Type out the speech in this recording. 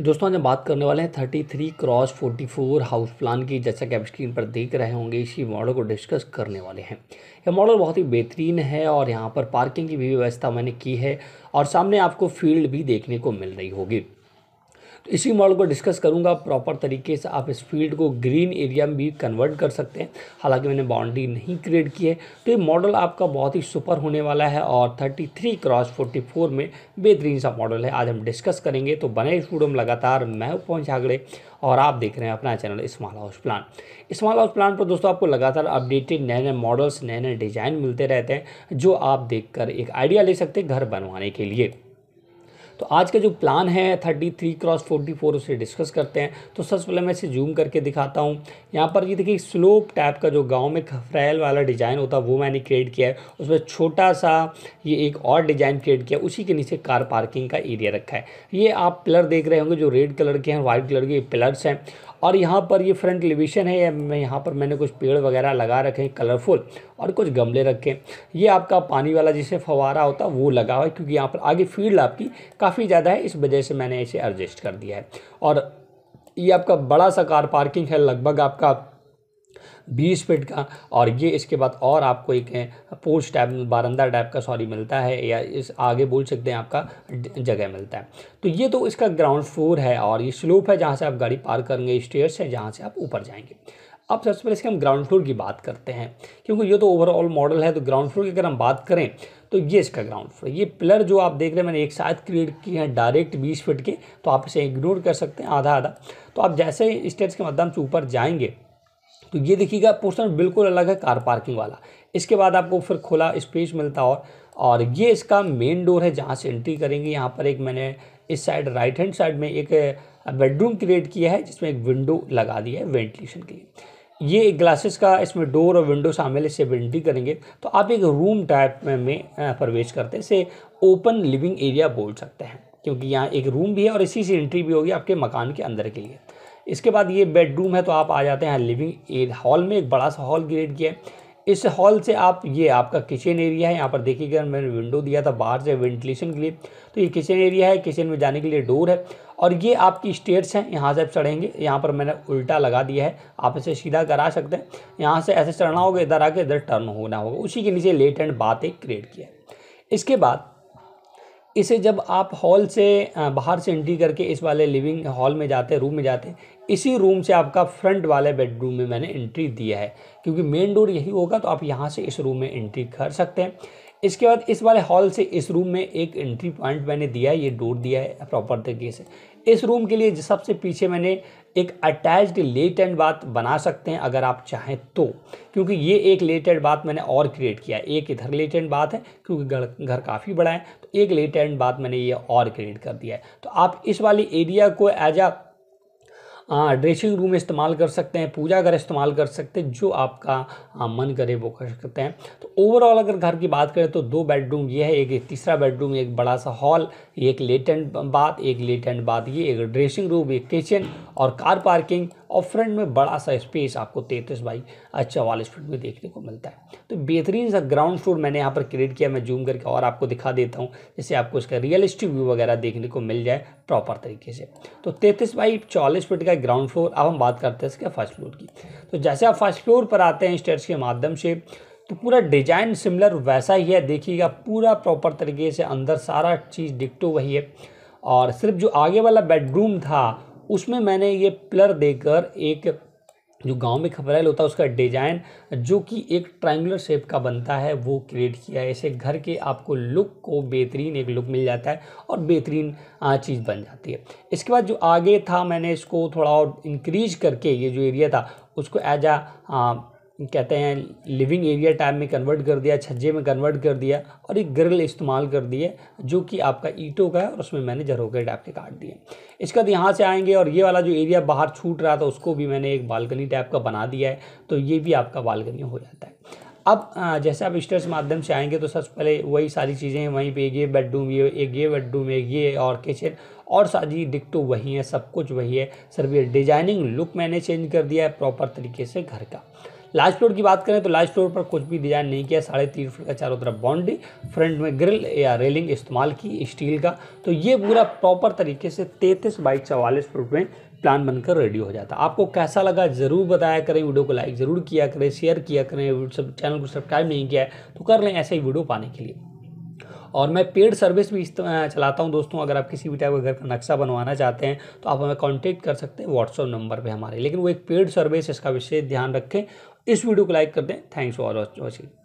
दोस्तों आज हम बात करने वाले हैं thirty three cross forty four house plan की जैसा कि आप स्क्रीन पर देख रहे होंगे इसी मॉडल को डिस्कस करने वाले हैं यह मॉडल बहुत ही बेहतरीन है और यहाँ पर पार्किंग की भी व्यवस्था मैंने की है और सामने आपको फील्ड भी देखने को मिल रही होगी तो इसी मॉडल को डिस्कस करूँगा प्रॉपर तरीके से आप इस फील्ड को ग्रीन एरिया में भी कन्वर्ट कर सकते हैं हालांकि मैंने बाउंड्री नहीं क्रिएट की है तो ये मॉडल आपका बहुत ही सुपर होने वाला है और 33 क्रॉस 44 में बेहतरीन सा मॉडल है आज हम डिस्कस करेंगे तो बने स्टूडियो में लगातार मैं पहुँच आगड़े और आप देख रहे हैं अपना channel small house plan small house plan पर दोस्तों आपको लगातार अपडेटेड नए नए मॉडल्स नए नए डिज़ाइन मिलते रहते हैं जो आप देखकर एक आइडिया ले सकते हैं घर बनवाने के लिए तो आज का जो प्लान है thirty three cross forty four उसे डिस्कस करते हैं तो सबसे पहले मैं इसे जूम करके दिखाता हूँ यहाँ पर ये देखिए स्लोप टाइप का जो गाँव में खफ्रैल वाला डिज़ाइन होता है वो मैंने क्रिएट किया है उसमें छोटा सा ये एक और डिज़ाइन क्रिएट किया उसी के नीचे कार पार्किंग का एरिया रखा है ये आप पिलर देख रहे होंगे जो रेड कलर के हैं वाइट कलर के पिलर्स हैं और यहाँ पर ये फ्रंट एलिवेशन है मैं यहाँ पर मैंने कुछ पेड़ वगैरह लगा रखे हैं कलरफुल और कुछ गमले रखे हैं ये आपका पानी वाला जिसे फवारा होता है वो लगा हुआ है क्योंकि यहाँ पर आगे फील्ड आपकी काफ़ी ज़्यादा है इस वजह से मैंने इसे एडजस्ट कर दिया है और ये आपका बड़ा सा कार पार्किंग है लगभग आपका बीस फिट का और ये इसके बाद और आपको एक पोस्ट टाइप बारंदा टाइप का सॉरी मिलता है या इस आगे बोल सकते हैं आपका जगह मिलता है तो ये तो इसका ग्राउंड फ्लोर है और ये स्लोप है जहाँ से आप गाड़ी पार करेंगे स्टेयर्स है जहाँ से आप ऊपर जाएंगे अब सबसे पहले इसके हम ग्राउंड फ्लोर की बात करते हैं क्योंकि ये तो ओवरऑल मॉडल है तो ग्राउंड फ्लोर की अगर हम बात करें तो ये इसका ग्राउंड फ्लोर ये पिलर जो आप देख रहे हैं मैंने एक साथ क्रिएट किए हैं डायरेक्ट बीस फिट के तो आप इसे इग्नोर कर सकते हैं आधा आधा तो आप जैसे स्टेट्स के माध्यम से ऊपर जाएंगे तो ये देखिएगा पोर्शन बिल्कुल अलग है कार पार्किंग वाला इसके बाद आपको फिर खुला स्पेस मिलता और और ये इसका मेन डोर है जहाँ से एंट्री करेंगे यहाँ पर एक मैंने इस साइड राइट हैंड साइड में एक बेडरूम क्रिएट किया है जिसमें एक विंडो लगा दिया है वेंटिलेशन के लिए ये ग्लासेस का इसमें डोर और विंडो शामिल है इससे एंट्री करेंगे तो आप एक रूम टाइप में, में प्रवेश करते हैं इसे ओपन लिविंग एरिया बोल सकते हैं क्योंकि यहाँ एक रूम भी है और इसी से एंट्री भी होगी आपके मकान के अंदर के लिए इसके बाद ये बेडरूम है तो आप आ जाते हैं लिविंग हॉल में एक बड़ा सा हॉल ग्रेड किया है इस हॉल से आप ये आपका किचन एरिया है यहाँ पर देखिएगा मैंने विंडो दिया था बाहर से वेंटिलेशन के लिए तो ये किचन एरिया है किचन में जाने के लिए डोर है और ये आपकी स्टेयर्स हैं यहाँ से आप चढ़ेंगे यहाँ पर मैंने उल्टा लगा दिया है आप इसे सीधा करा सकते हैं यहाँ से ऐसे चढ़ना होगा इधर आके इधर टर्न होना होगा उसी के नीचे लेट एंड बातें क्रिएट किया है इसके बाद इसे जब आप हॉल से बाहर से एंट्री करके इस वाले लिविंग हॉल में जाते रूम में जाते इसी रूम से आपका फ्रंट वाले बेडरूम में मैंने एंट्री दिया है क्योंकि मेन डोर यही होगा तो आप यहाँ से इस रूम में एंट्री कर सकते हैं इसके बाद इस वाले हॉल से इस रूम में एक एंट्री पॉइंट मैंने दिया है ये डोर दिया है प्रॉपर तरीके से इस रूम के लिए सबसे पीछे मैंने एक अटैच्ड लेट एंड बाथ बना सकते हैं अगर आप चाहें तो क्योंकि ये एक लेट एंड बाथ मैंने और क्रिएट किया है एक इधर लेट एंड बाथ है क्योंकि घर घर काफ़ी बड़ा है तो एक लेट एंड बाथ मैंने ये और क्रिएट कर दिया है तो आप इस वाले एरिया को एज अ ड्रेसिंग हाँ, रूम इस्तेमाल कर सकते हैं पूजा घर इस्तेमाल कर सकते हैं जो आपका आ, हाँ, मन करे वो कर सकते हैं तो ओवरऑल अगर घर की बात करें तो दो बेडरूम ये है एक तीसरा बेडरूम एक बड़ा सा हॉल एक लेट एंड बाथ एक लेट एंड बाथ ये एक ड्रेसिंग रूम एक किचन और कार पार्किंग और फ्रंट में बड़ा सा स्पेस आपको तैंतीस बाई चवालीस फीट में देखने को मिलता है तो बेहतरीन सा ग्राउंड फ्लोर मैंने यहाँ पर क्रिएट किया मैं जूम करके और आपको दिखा देता हूँ जिससे आपको इसका रियलिस्टिक व्यू वगैरह देखने को मिल जाए प्रॉपर तरीके से तो तैंतीस बाई चौलीस फिट का ग्राउंड फ्लोर अब हम बात करते हैं इसके फर्स्ट फ्लोर की तो जैसे आप फर्स्ट फ्लोर पर आते हैं स्टेट्स के माध्यम से तो पूरा डिजाइन सिमिलर वैसा ही है देखिएगा पूरा प्रॉपर तरीके से अंदर सारा चीज़ डिक्टो वही है और सिर्फ जो आगे वाला बेडरूम था उसमें मैंने ये प्लर देकर एक जो गांव में खपरैल होता है उसका डिजाइन जो कि एक ट्रायंगुलर शेप का बनता है वो क्रिएट किया है ऐसे घर के आपको लुक को बेहतरीन एक लुक मिल जाता है और बेहतरीन चीज़ बन जाती है इसके बाद जो आगे था मैंने इसको थोड़ा और इंक्रीज करके ये जो एरिया था उसको एज आ कहते हैं लिविंग एरिया टाइप में कन्वर्ट कर दिया छज्जे में कन्वर्ट कर दिया और एक ग्रिल इस्तेमाल कर दिए जो कि आपका ईटो का है और उसमें मैंने जरोके टाइप के काट दिए इसके बाद तो यहाँ से आएंगे और ये वाला जो एरिया बाहर छूट रहा था उसको भी मैंने एक बालकनी टाइप का बना दिया है तो ये भी आपका बालकनी हो जाता है अब जैसे आप स्टेज माध्यम से आएंगे तो सबसे पहले वही सारी चीज़ें हैं वहीं पर ये बेडरूम ये एक ये बेडरूम एक ये और किचन और सारी डिक्टो वही है सब कुछ वही है सर ये डिजाइनिंग लुक मैंने चेंज कर दिया है प्रॉपर तरीके से घर का लास्ट फ्लोर की बात करें तो लास्ट फ्लोर पर कुछ भी डिजाइन नहीं किया साढ़े तीन फुट का चारों तरफ बाउंड्री फ्रंट में ग्रिल या रेलिंग इस्तेमाल की स्टील का तो ये पूरा प्रॉपर तरीके से तैंतीस बाई चवालीस फुट में प्लान बनकर रेडी हो जाता आपको कैसा लगा ज़रूर बताया करें वीडियो को लाइक ज़रूर किया करें शेयर किया करें चैनल को सब्सक्राइब नहीं किया है तो कर लें ऐसे ही वीडियो पाने के लिए और मैं पेड सर्विस भी चलाता हूँ दोस्तों अगर आप किसी भी टाइप का घर का नक्शा बनवाना चाहते हैं तो आप हमें कॉन्टेक्ट कर सकते हैं व्हाट्सअप नंबर पर हमारे लेकिन वो एक पेड सर्विस इसका विशेष ध्यान रखें इस वीडियो को लाइक कर दें थैंक्स फॉर वॉचिंग